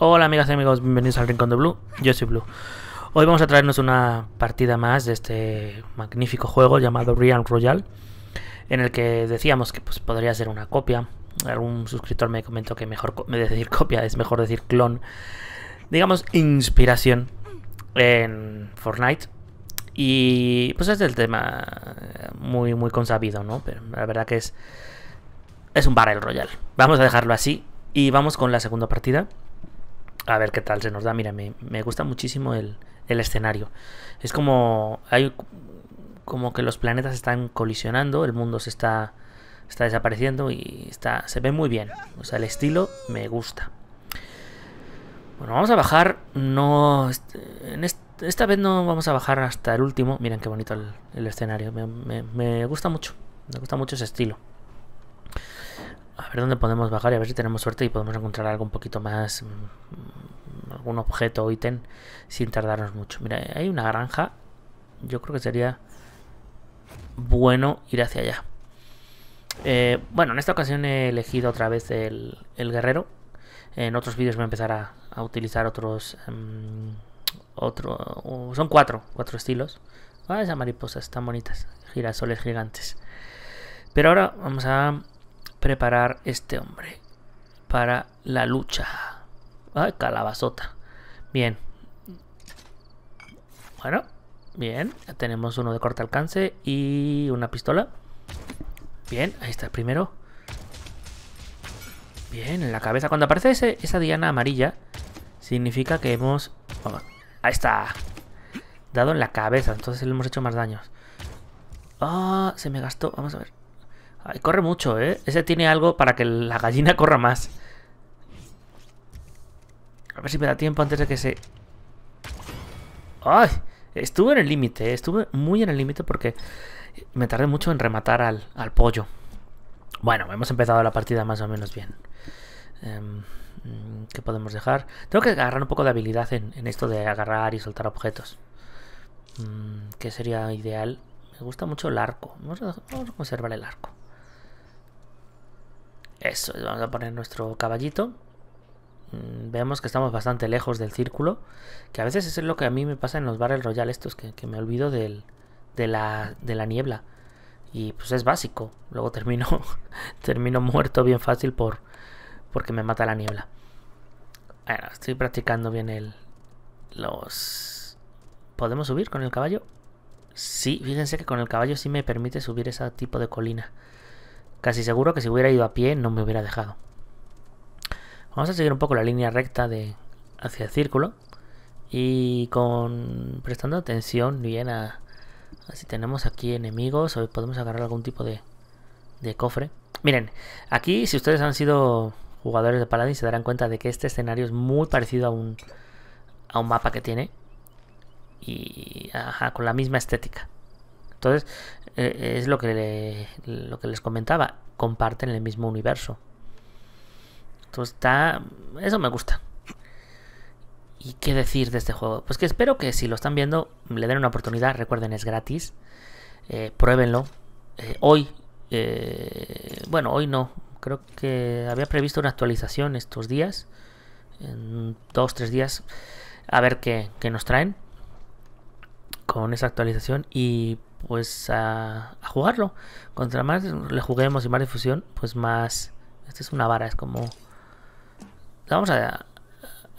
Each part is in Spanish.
Hola amigas y amigos, bienvenidos al Rincón de Blue, yo soy Blue. Hoy vamos a traernos una partida más de este magnífico juego llamado Real Royal, en el que decíamos que pues, podría ser una copia. Algún suscriptor me comentó que mejor me decir copia es mejor decir clon. Digamos, inspiración en Fortnite. Y pues es el tema muy, muy consabido, ¿no? Pero la verdad que es, es un Battle Royal. Vamos a dejarlo así y vamos con la segunda partida a ver qué tal se nos da. Mira, me, me gusta muchísimo el, escenario. Es como. Hay como que los planetas están colisionando, el mundo se está, está desapareciendo y está, se ve muy bien. O sea, el estilo me gusta. Bueno, vamos a bajar. No. Este, en esta vez no vamos a bajar hasta el último. Miren qué bonito el, el escenario. me gusta mucho. Me gusta mucho ese estilo. A ver dónde podemos bajar y a ver si tenemos suerte y podemos encontrar algo un poquito más... Mm, mm, algún objeto o ítem sin tardarnos mucho. Mira, hay una granja. Yo creo que sería bueno ir hacia allá. Eh, bueno, en esta ocasión he elegido otra vez el, el guerrero. En otros vídeos voy a empezar a, utilizar otros... Em, otro, son cuatro, cuatro estilos. Ah, esas mariposas están bonitas. Girasoles gigantes. Pero ahora vamos a preparar este hombre para la lucha. Ay, calabazota. Bien. Bueno, bien. Ya tenemos uno de corto alcance y una pistola. Bien, ahí está el primero. Bien, en la cabeza. Cuando aparece esa diana amarilla, significa que hemos... ahí está. Dado en la cabeza, entonces le hemos hecho más daños. Ah, se me gastó. Vamos a ver corre mucho, ¿eh? Ese tiene algo para que la gallina corra más. A ver si me da tiempo antes de que se... ¡Ay! Estuve en el límite, ¿eh? estuve muy en el límite porque me tardé mucho en rematar al, pollo. Bueno, hemos empezado la partida más o menos bien. Em, ¿Qué podemos dejar? Tengo que agarrar un poco de habilidad en, esto de agarrar y soltar objetos. Mm, ¿Qué sería ideal? Me gusta mucho el arco. vamos a conservar el arco. Eso, vamos a poner nuestro caballito. Mm, Vemos que estamos bastante lejos del círculo, que a veces es lo que a mí me pasa en los Bares Royales, estos, que, me olvido de, la, niebla. Y pues es básico, luego termino, termino muerto bien fácil por, porque me mata la niebla. Bueno, estoy practicando bien el... los... ¿Podemos subir con el caballo? Sí, fíjense que con el caballo sí me permite subir ese tipo de colina. Casi seguro que si hubiera ido a pie no me hubiera dejado. Vamos a seguir un poco la línea recta de hacia el círculo y con prestando atención bien a, si tenemos aquí enemigos o podemos agarrar algún tipo de, cofre. Miren, aquí si ustedes han sido jugadores de Paladin se darán cuenta de que este escenario es muy parecido a un, a un mapa que tiene. Y con la misma estética. Entonces, eh, es lo que, lo que les comentaba, comparten el mismo universo. Entonces, está, eso me gusta. ¿Y qué decir de este juego? Pues que espero que si lo están viendo, le den una oportunidad. Recuerden, es gratis. Eh, pruébenlo. Eh, hoy, bueno, hoy no. Creo que había previsto una actualización estos días. En dos, tres días. A ver qué, qué nos traen con esa actualización y pues a, a jugarlo. Contra más le juguemos y más difusión, pues más... Esta es una vara, es como... vamos a,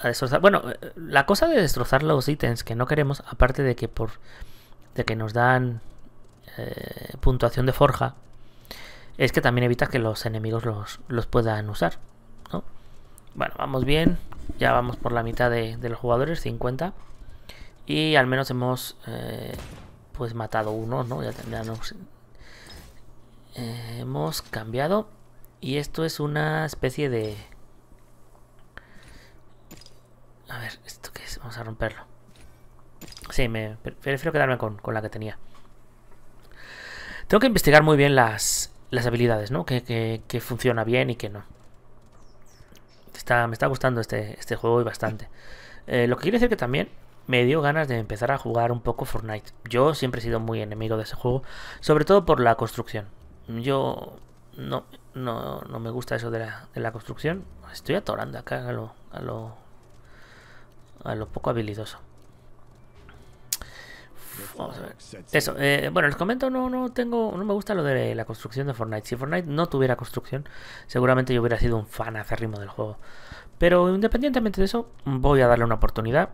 destrozar. Bueno, la cosa de destrozar los ítems que no queremos, aparte de que por de que nos dan eh, puntuación de forja, es que también evita que los enemigos los, los puedan usar. ¿no? Bueno, vamos bien. Ya vamos por la mitad de, los jugadores, 50. Y al menos hemos eh, pues matado uno, ¿no? Ya, eh, hemos cambiado. Y esto es una especie de... A ver, ¿esto qué es? Vamos a romperlo. Sí, me prefiero quedarme con, la que tenía. Tengo que investigar muy bien las, habilidades, ¿no? Que, funciona bien y que no. Está, me está gustando este, este juego y bastante. Eh, lo que quiere decir que también me dio ganas de empezar a jugar un poco Fortnite. Yo siempre he sido muy enemigo de ese juego, sobre todo por la construcción. Yo no, no, me gusta eso de la, de construcción. Estoy atorando acá a lo, a lo, poco habilidoso. Vamos a ver. Eso, eh, bueno, les comento, no, no tengo, no me gusta lo de la construcción de Fortnite. Si Fortnite no tuviera construcción, seguramente yo hubiera sido un fan acérrimo del juego. Pero independientemente de eso, voy a darle una oportunidad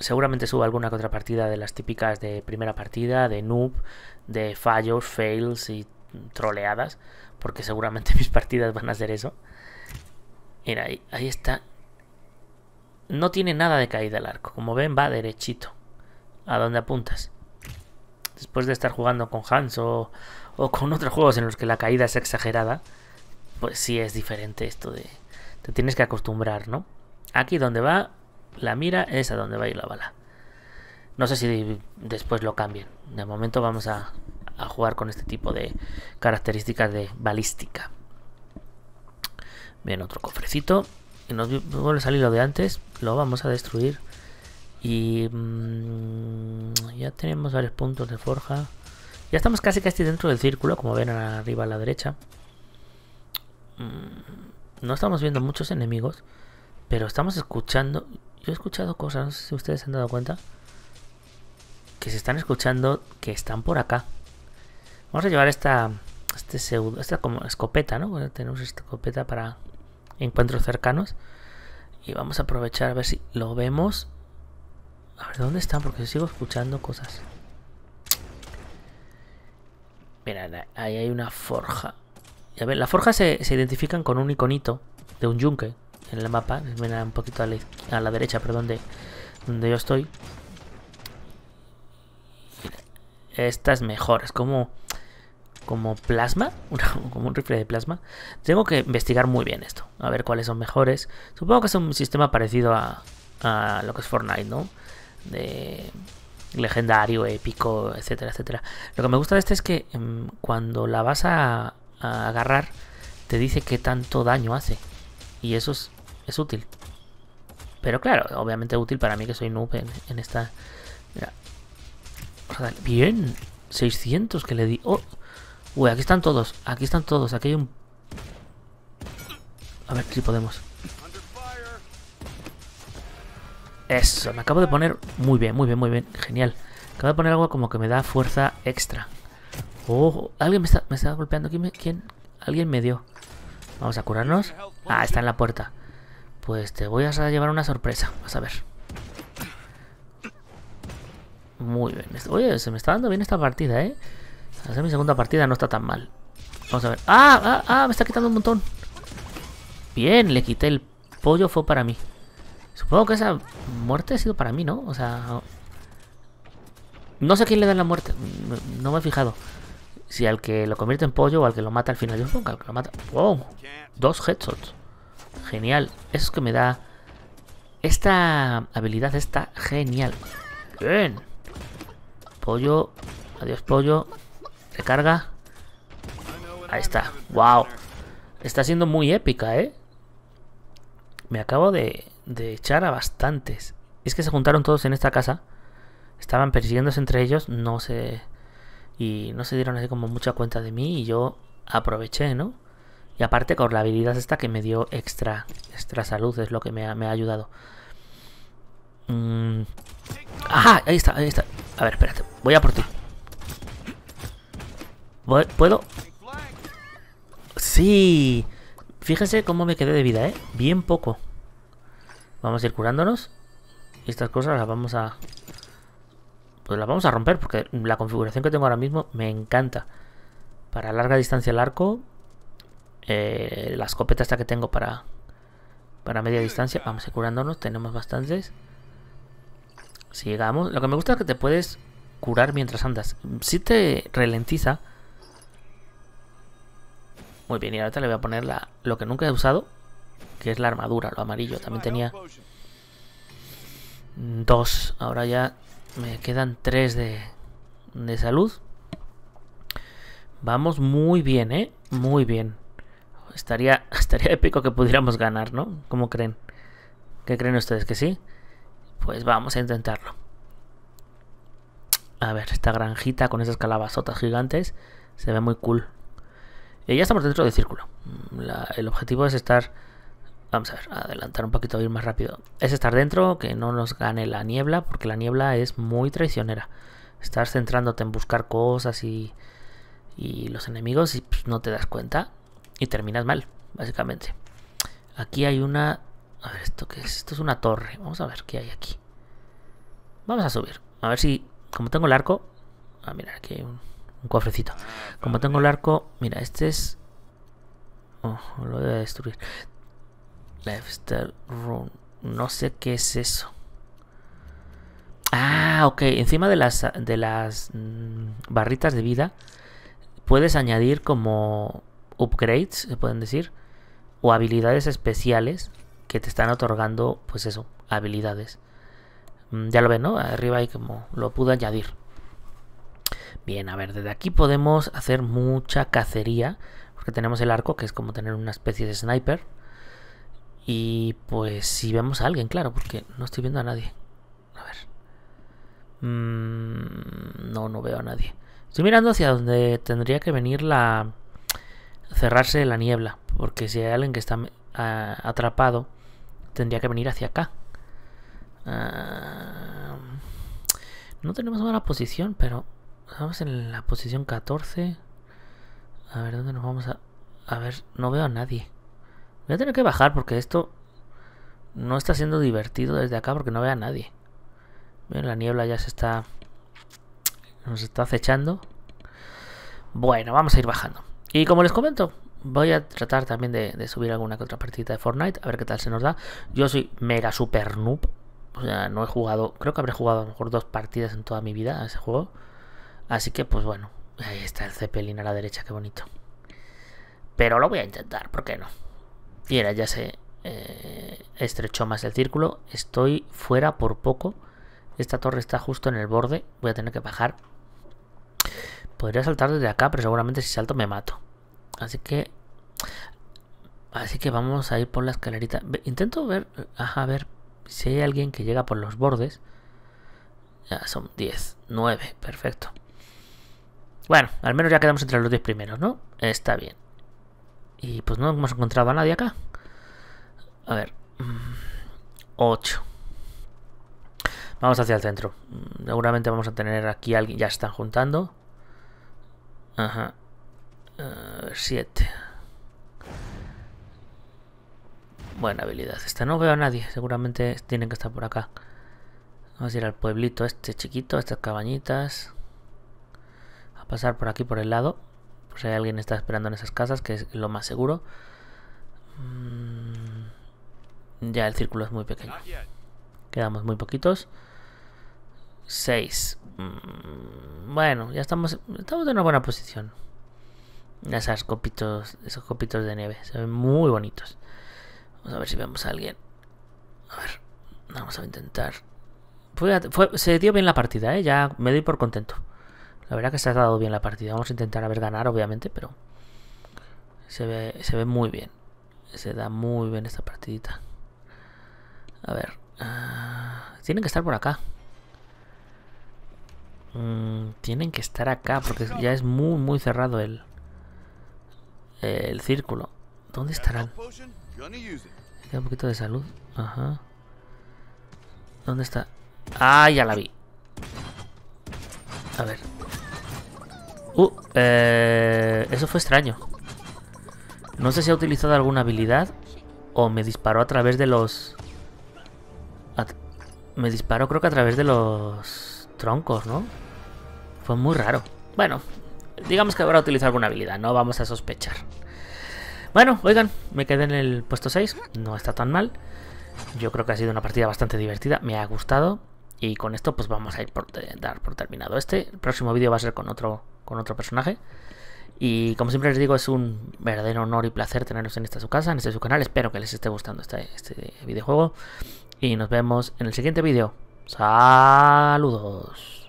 seguramente suba alguna contrapartida de las típicas de primera partida, de noob, de fallos, fails y troleadas, porque seguramente mis partidas van a ser eso. Mira, ahí, ahí está. No tiene nada de caída el arco. Como ven, va derechito. A donde apuntas. Después de estar jugando con Hans o, o con otros juegos en los que la caída es exagerada, pues sí es diferente esto de... Te tienes que acostumbrar, ¿no? Aquí donde va, la mira es a donde va a ir la bala. No sé si después lo cambien. De momento vamos a, jugar con este tipo de características de balística. Bien, otro cofrecito. Y nos vuelve a salir lo de antes. Lo vamos a destruir. Y mm, ya tenemos varios puntos de forja. Ya estamos casi casi dentro del círculo, como ven arriba a la derecha. Mm, no estamos viendo muchos enemigos. Pero estamos escuchando. Yo he escuchado cosas, no sé si ustedes se han dado cuenta. Que se están escuchando, que están por acá. Vamos a llevar esta. Este pseudo, esta como escopeta, ¿no? tenemos esta escopeta para encuentros cercanos. Y vamos a aprovechar a ver si lo vemos. A ver, ¿dónde están? Porque sigo escuchando cosas. Mira, ahí hay una forja. Y a ver, las forjas se, se identifican con un iconito de un yunque en el mapa, un poquito a la, derecha, perdón, de donde yo estoy. Esta es mejor, es como, como plasma, como un rifle de plasma. Tengo que investigar muy bien esto, a ver cuáles son mejores. Supongo que es un sistema parecido a, a lo que es Fortnite, ¿no? De legendario, épico, etcétera, etcétera. Lo que me gusta de este es que em, cuando la vas a, agarrar, te dice qué tanto daño hace. Y eso es es útil. Pero claro, obviamente útil para mí que soy noob en, esta... Mira. Bien, 600 que le di... Oh. Uy, aquí están todos, aquí están todos, aquí hay un... A ver si podemos. Eso, me acabo de poner... Muy bien, muy bien, muy bien, genial. Acabo de poner algo como que me da fuerza extra. Oh, alguien me está, me está golpeando. ¿Quién, ¿Quién? Alguien me dio. Vamos a curarnos. Ah, está en la puerta. Pues te voy a llevar una sorpresa, vas a ver. Muy bien. Este, oye, se me está dando bien esta partida, ¿eh? Hacer mi segunda partida no está tan mal. Vamos a ver. ¡Ah! ¡Ah! ¡Ah! Me está quitando un montón. Bien, le quité el pollo, fue para mí. Supongo que esa muerte ha sido para mí, ¿no? O sea... No sé a quién le da la muerte. No me he fijado. Si al que lo convierte en pollo o al que lo mata al final. Yo supongo que al que lo mata... ¡Wow! Dos headshots. Genial. Eso es que me da... Esta habilidad está genial. Bien. Pollo. Adiós, pollo. Recarga. Ahí está. Wow. Está siendo muy épica, ¿eh? Me acabo de, de echar a bastantes. Es que se juntaron todos en esta casa. Estaban persiguiéndose entre ellos. No sé... Y no se dieron así como mucha cuenta de mí y yo aproveché, ¿no? Y aparte con la habilidad esta que me dio extra, extra salud, es lo que me ha, ayudado. Mm. Ajá, ahí está, ahí está. A ver, espérate, voy a por ti. ¿Puedo? Sí. Fíjense cómo me quedé de vida, ¿eh? Bien poco. Vamos a ir curándonos. Y estas cosas las vamos a... Pues las vamos a romper porque la configuración que tengo ahora mismo me encanta. Para larga distancia el arco, eh, la escopeta esta que tengo para, para media distancia. Vamos a ir curándonos, tenemos bastantes. Sigamos. Lo que me gusta es que te puedes curar mientras andas. Si te ralentiza. Muy bien, y ahora le voy a poner lo que nunca he usado, que es la armadura, lo amarillo. También tenía dos. Ahora ya me quedan tres de, de salud. Vamos muy bien, ¿eh? Muy bien estaría, estaría épico que pudiéramos ganar, ¿no? ¿Cómo creen? ¿Qué creen ustedes que sí? Pues vamos a intentarlo. A ver, esta granjita con esas calabazotas gigantes se ve muy cool. Y eh, ya estamos dentro del círculo. Mm, el objetivo es estar... Vamos a ver, adelantar un poquito, ir más rápido. Es estar dentro, que no nos gane la niebla, porque la niebla es muy traicionera. Estar centrándote en buscar cosas y, y los enemigos y pues, no te das cuenta y terminas mal, básicamente. Aquí hay una... A ver, ¿esto qué es? Esto es una torre. Vamos a ver qué hay aquí. Vamos a subir. A ver si... Como tengo el arco... Ah, mira, aquí hay un, cofrecito. Como tengo el arco... Mira, este es... Oh, lo voy a destruir. Lifestyle Room. No sé qué es eso. Ah, ok. Encima de las, de las mm, barritas de vida puedes añadir como upgrades, se pueden decir, o habilidades especiales que te están otorgando, pues eso, habilidades. Mm, ya lo ven, ¿no? Arriba hay como lo pude añadir. Bien, a ver, desde aquí podemos hacer mucha cacería, porque tenemos el arco, que es como tener una especie de sniper. Y pues si vemos a alguien, claro, porque no estoy viendo a nadie. A ver. Mm, no, no veo a nadie. Estoy mirando hacia donde tendría que venir la cerrarse la niebla, porque si hay alguien que está ah, atrapado, tendría que venir hacia acá. Ah, no tenemos mala posición, pero estamos en la posición 14. A ver, ¿dónde nos vamos a...? A ver, no veo a nadie. Voy a tener que bajar porque esto no está siendo divertido desde acá porque no veo a nadie. la niebla ya se está... Nos está acechando. Bueno, vamos a ir bajando. Y como les comento, voy a tratar también de, subir alguna que otra partida de Fortnite, a ver qué tal se nos da. Yo soy mega super noob, o sea, no he jugado, creo que habré jugado a lo mejor dos partidas en toda mi vida a ese juego. Así que pues bueno, ahí está el Zeppelin a la derecha, qué bonito. Pero lo voy a intentar, ¿por qué no? Mira, ya se eh, estrechó más el círculo, estoy fuera por poco. Esta torre está justo en el borde, voy a tener que bajar Podría saltar desde acá, pero seguramente si salto me mato. Así que... Así que vamos a ir por la escalerita. Intento ver... a ver si hay alguien que llega por los bordes. Ya son 10, 9, perfecto. Bueno, al menos ya quedamos entre los 10 primeros, ¿no? Está bien. Y pues no hemos encontrado a nadie acá. A ver. 8. Mm, vamos hacia el centro. Mm, seguramente vamos a tener aquí a alguien. Ya están juntando. Ajá. siete. Buena habilidad esta. No veo a nadie. Seguramente tienen que estar por acá. Vamos a ir al pueblito este chiquito, estas cabañitas. A pasar por aquí, por el lado. Por si alguien está esperando en esas casas, que es lo más seguro. Mm, ya el círculo es muy pequeño. Quedamos muy poquitos. 6. Mm, bueno, ya estamos, estamos en una buena posición. Esas copitos, esos copitos de nieve, se ven muy bonitos. Vamos a ver si vemos a alguien. A ver, vamos a intentar. se dio bien la partida, ¿eh? ya me doy por contento. La verdad que se ha dado bien la partida. Vamos a intentar a ver ganar, obviamente, pero se ve, muy bien. Se da muy bien esta partidita. A ver, ah, tienen que estar por acá. Mm, tienen que estar acá porque ya es muy, muy cerrado el, el círculo. ¿Dónde estarán? Queda un poquito de salud. Ajá. ¿Dónde está? Ah, ya la vi. A ver. Uh, eh, eso fue extraño. No sé si ha utilizado alguna habilidad o me disparó a través de los... me disparó creo que a través de los troncos, ¿no? Fue muy raro. Bueno, digamos que habrá utilizado alguna habilidad, no vamos a sospechar. Bueno, oigan, me quedé en el puesto 6, no está tan mal. Yo creo que ha sido una partida bastante divertida, me ha gustado. Y con esto pues vamos a ir por dar por terminado este. El próximo vídeo va a ser con otro, con otro personaje. Y como siempre les digo, es un verdadero honor y placer tenerlos en esta su casa, en este su canal. Espero que les esté gustando este, este videojuego. Y nos vemos en el siguiente vídeo. Saludos.